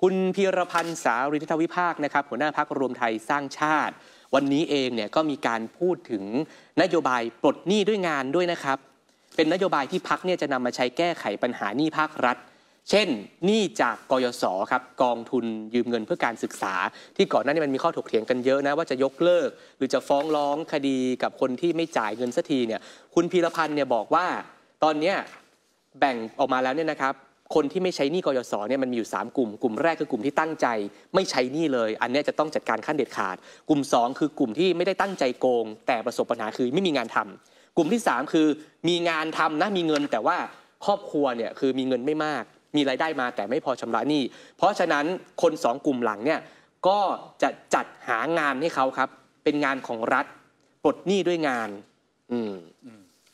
คุณพีรพันธ์สาริทธวิภาคนะครับหัวหน้าพักรวมไทยสร้างชาติ วันนี้เองเนี่ยก็มีการพูดถึงนโยบายปลดหนี้ด้วยงานด้วยนะครับ เป็นนโยบายที่พักเนี่ยจะนำมาใช้แก้ไขปัญหาหนี้ภาครัฐ เช่นหนี้จากกยศครับ กองทุนยืมเงินเพื่อการศึกษา ที่ก่อนหน้านี้มันมีข้อถกเถียงกันเยอะนะ ว่าจะยกเลิก หรือจะฟ้องร้องคดีกับคนที่ไม่จ่ายเงินสักทีเนี่ยคุณพีรพันธ์เนี่ยบอกว่าตอนเนี้ยแบ่งออกมาแล้วเนี่ยนะครับคนที่ไม่ใช้หนี้กยศเนี่ยมันมีอยู่3กลุ่มกลุ่มแรกคือกลุ่มที่ตั้งใจ ไม่ใช้หนี้เลย อันนี้จะต้องจัดการขั้นเด็ดขาด กลุ่ม 2 คือกลุ่มที่ไม่ได้ตั้งใจโกง แต่ประสบปัญหาคือไม่มีงานทำ กลุ่มที่3คือมีงานทำนะมีเงินแต่ว่าครอบครัวเนี่ยคือมีเงินไม่มากมีรายได้มา แต่ไม่พอชำระหนี้เพราะฉะนั้นคน2กลุ่มหลังเนี่ยก็จะจัดหางานให้เขาครับ เป็นงานของรัฐปลดหนี้ด้วยงาน อืม